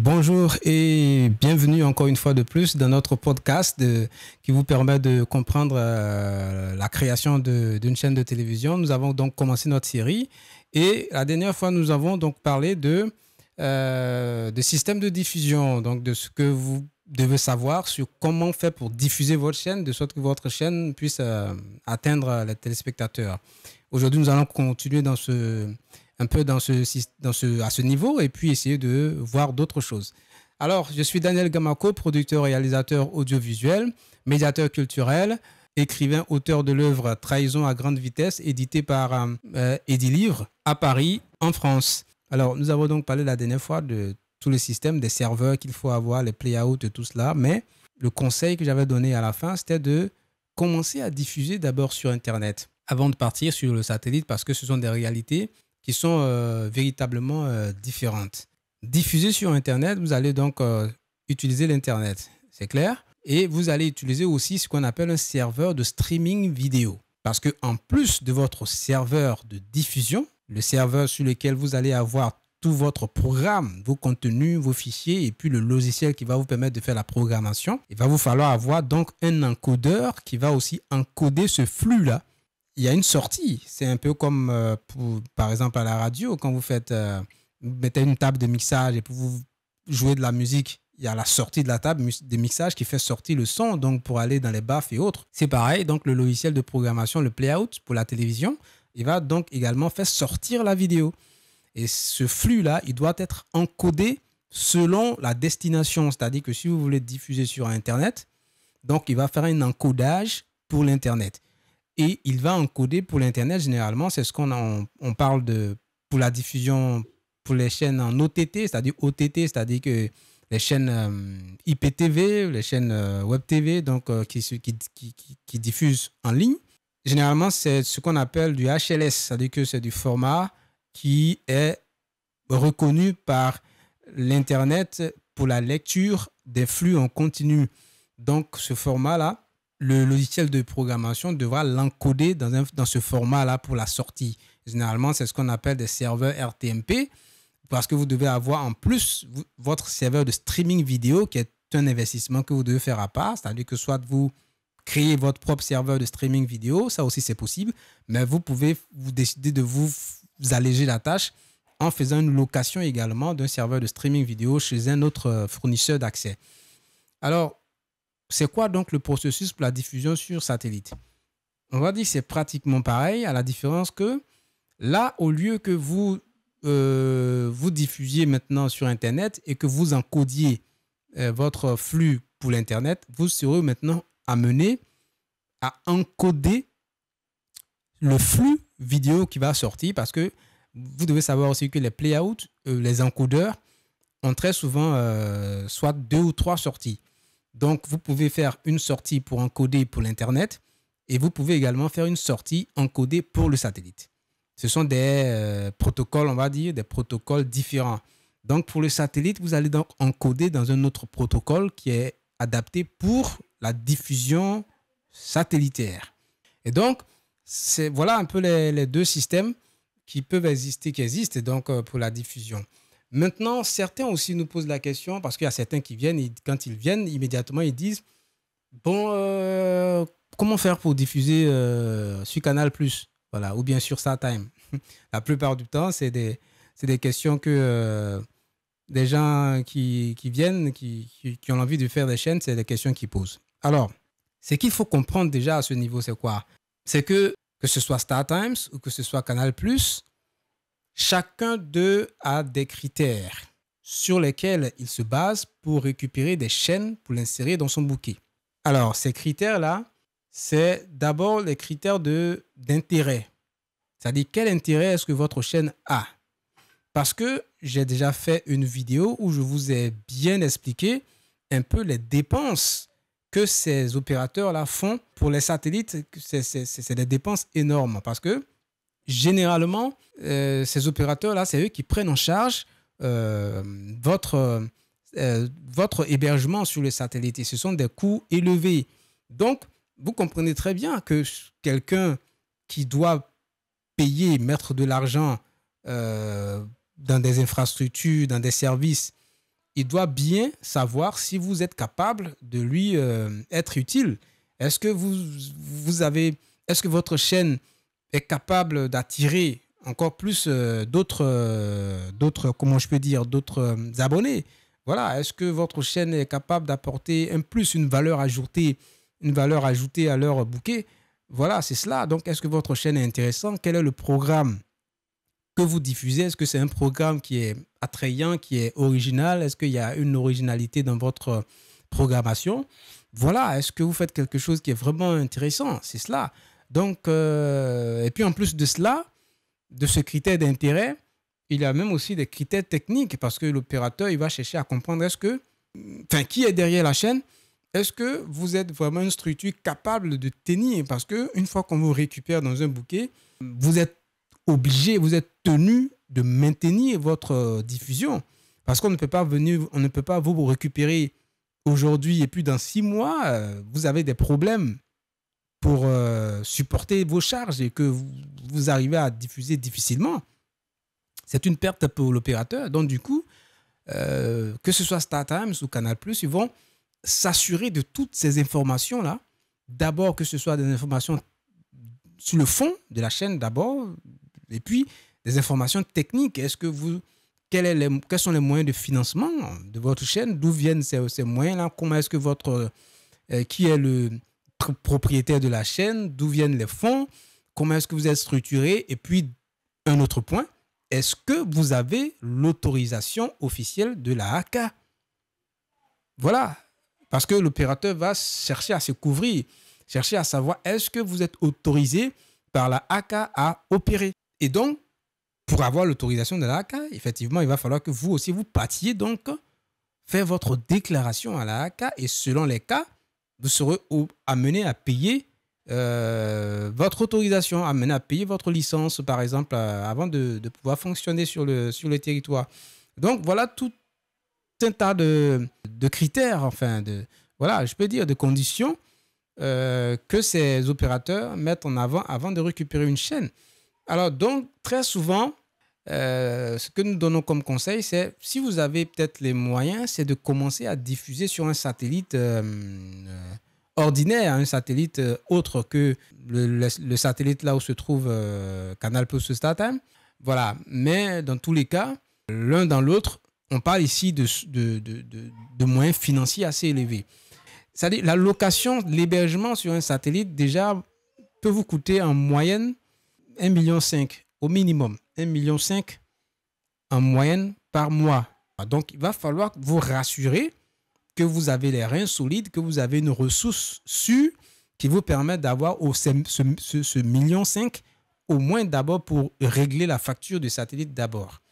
Bonjour et bienvenue encore une fois de plus dans notre podcast qui vous permet de comprendre euh, la création d'une chaîne de télévision. Nous avons donc commencé notre série et la dernière fois nous avons donc parlé de, euh, de système de diffusion, donc de ce que vous devez savoir sur comment faire pour diffuser votre chaîne de sorte que votre chaîne puisse euh, atteindre les téléspectateurs. Aujourd'hui nous allons continuer dans ce un peu dans ce, dans ce, à ce niveau et puis essayer de voir d'autres choses. Alors, je suis Daniel Gamako, producteur, réalisateur audiovisuel, médiateur culturel, écrivain, auteur de l'œuvre Trahison à grande vitesse, édité par euh, Edilivre à Paris, en France. Alors, nous avons donc parlé la dernière fois de tous les systèmes, des serveurs qu'il faut avoir, les play outs tout cela, mais le conseil que j'avais donné à la fin, c'était de commencer à diffuser d'abord sur Internet avant de partir sur le satellite parce que ce sont des réalités qui sont euh, véritablement euh, différentes. Diffuser sur Internet, vous allez donc euh, utiliser l'Internet, c'est clair. Et vous allez utiliser aussi ce qu'on appelle un serveur de streaming vidéo. Parce que en plus de votre serveur de diffusion, le serveur sur lequel vous allez avoir tout votre programme, vos contenus, vos fichiers et puis le logiciel qui va vous permettre de faire la programmation. Il va vous falloir avoir donc un encodeur qui va aussi encoder ce flux-là il y a une sortie. C'est un peu comme, euh, pour, par exemple, à la radio, quand vous faites, euh, mettez une table de mixage et pour vous jouez de la musique, il y a la sortie de la table de mixage qui fait sortir le son, donc pour aller dans les baffes et autres. C'est pareil, donc le logiciel de programmation, le Playout pour la télévision, il va donc également faire sortir la vidéo. Et ce flux-là, il doit être encodé selon la destination, c'est-à-dire que si vous voulez diffuser sur Internet, donc il va faire un encodage pour l'Internet et il va encoder pour l'Internet, généralement, c'est ce qu'on on, parle de pour la diffusion pour les chaînes en OTT, c'est-à-dire OTT, c'est-à-dire que les chaînes euh, IPTV, les chaînes WebTV, euh, Web TV, donc euh, qui, qui, qui, diffusent en ligne. Généralement, c'est ce qu'on appelle du HLS, c'est-à-dire que c'est du format qui est reconnu par l'Internet pour la lecture des flux en continu. Donc, ce format-là, le logiciel de programmation devra l'encoder dans, ce format-là pour la sortie. Généralement, c'est ce qu'on appelle des serveurs RTMP, parce que vous devez avoir en plus votre serveur de streaming vidéo, qui est un investissement que vous devez faire à part, c'est-à-dire que soit vous créez votre propre serveur de streaming vidéo, ça aussi c'est possible, mais vous pouvez vous décider de vous, vous alléger la tâche en faisant une location également d'un serveur de streaming vidéo chez un autre euh, fournisseur d'accès. Alors, c'est quoi donc le processus pour la diffusion sur satellite On va dire que c'est pratiquement pareil, à la différence que là, au lieu que vous, euh, vous diffusiez maintenant sur Internet et que vous encodiez euh, votre flux pour l'Internet, vous serez maintenant amené à encoder le flux vidéo qui va sortir parce que vous devez savoir aussi que les play euh, les encodeurs, ont très souvent soit deux ou trois sorties. Donc, vous pouvez faire une sortie pour encoder pour l'Internet et vous pouvez également faire une sortie encodée pour le satellite. Ce sont des euh, protocoles, on va dire, des protocoles différents. Donc, pour le satellite, vous allez donc encoder dans un autre protocole qui est adapté pour la diffusion satellitaire. Et donc, voilà un peu les, deux systèmes qui peuvent exister, qui existent donc, euh, pour la diffusion. Maintenant, certains aussi nous posent la question, parce qu'il y a certains qui viennent, et quand ils viennent, immédiatement, ils disent, bon, euh, comment faire pour diffuser euh, sur Canal ⁇ voilà, ou bien sur StarTime La plupart du temps, c'est des, des questions que euh, des gens qui, qui viennent, qui, qui, ont envie de faire des chaînes, c'est des questions qu'ils posent. Alors, ce qu'il faut comprendre déjà à ce niveau, c'est quoi C'est que, que ce soit StarTimes ou que ce soit Canal ⁇ Chacun d'eux a des critères sur lesquels il se base pour récupérer des chaînes pour l'insérer dans son bouquet. Alors, ces critères-là, c'est d'abord les critères d'intérêt. C'est-à-dire quel intérêt est-ce que votre chaîne a Parce que j'ai déjà fait une vidéo où je vous ai bien expliqué un peu les dépenses que ces opérateurs-là font pour les satellites. C'est des dépenses énormes parce que généralement, euh, ces opérateurs-là, c'est eux qui prennent en charge euh, votre, euh, votre hébergement sur le satellite. Et ce sont des coûts élevés. Donc, vous comprenez très bien que quelqu'un qui doit payer, mettre de l'argent dans des infrastructures, dans des services, il doit bien savoir si vous êtes capable de lui être utile. Est-ce que vous, vous avez, est-ce que votre chaîne est capable d'attirer encore plus euh, d'autres, euh, d'autres, comment je peux dire, d'autres euh, abonnés. Voilà, est-ce que votre chaîne est capable d'apporter un plus, une valeur ajoutée, une valeur ajoutée à leur bouquet Voilà, c'est cela. Donc, est-ce que votre chaîne est intéressante Quel est le programme que vous diffusez Est-ce que c'est un programme qui est attrayant, qui est original Est-ce qu'il y a une originalité dans votre programmation Voilà, est-ce que vous faites quelque chose qui est vraiment intéressant C'est cela. Donc, euh, et puis en plus de cela, de ce critère d'intérêt, il y a même aussi des critères techniques parce que l'opérateur, il va chercher à comprendre est-ce que, enfin, qui est derrière la chaîne Est-ce que vous êtes vraiment une structure capable de tenir Parce que une fois qu'on vous récupère dans un bouquet, vous êtes obligé, vous êtes tenu de maintenir votre euh, diffusion parce qu'on ne peut pas venir, on ne peut pas vous récupérer aujourd'hui et puis dans six mois, euh, vous avez des problèmes pour euh, supporter vos charges et que vous, arrivez à diffuser difficilement, c'est une perte pour l'opérateur. Donc du coup, euh, que ce soit StarTimes ou Canal+, ils vont s'assurer de toutes ces informations-là. D'abord, que ce soit des informations sur le fond de la chaîne d'abord, et puis des informations techniques. Est-ce que vous... Quels, est les, quels, sont les moyens de financement de votre chaîne D'où viennent ces, moyens-là Comment est-ce que votre... Euh, qui est le propriétaire de la chaîne, d'où viennent les fonds, comment est-ce que vous êtes structuré, et puis un autre point, est-ce que vous avez l'autorisation officielle de la AK Voilà, parce que l'opérateur va chercher à se couvrir, chercher à savoir est-ce que vous êtes autorisé par la AK à opérer. Et donc, pour avoir l'autorisation de la AK, effectivement, il va falloir que vous aussi vous partiez donc faire votre déclaration à la AK et selon les cas, vous serez amené à payer euh, votre autorisation, amené à payer votre licence, par exemple, euh, avant de, pouvoir fonctionner sur le, sur le territoire. Donc voilà tout un tas de, critères, enfin, de, voilà, je peux dire, de conditions euh, que ces opérateurs mettent en avant avant de récupérer une chaîne. Alors donc, très souvent, euh, ce que nous donnons comme conseil, c'est si vous avez peut-être les moyens, c'est de commencer à diffuser sur un satellite euh, euh, ordinaire, un satellite autre que le, satellite là où se trouve Canal Plus Startime. Voilà, mais dans tous les cas, l'un dans l'autre, on parle ici de, de, de, de, moyens financiers assez élevés. C'est-à-dire la location, l'hébergement sur un satellite déjà peut vous coûter en moyenne 1,5 million au minimum 1,5 million en moyenne par mois. Donc, il va falloir vous rassurer que vous avez les reins solides, que vous avez une ressource sûre qui vous permet d'avoir ce, 1,5 million au moins d'abord pour régler la facture du satellite d'abord.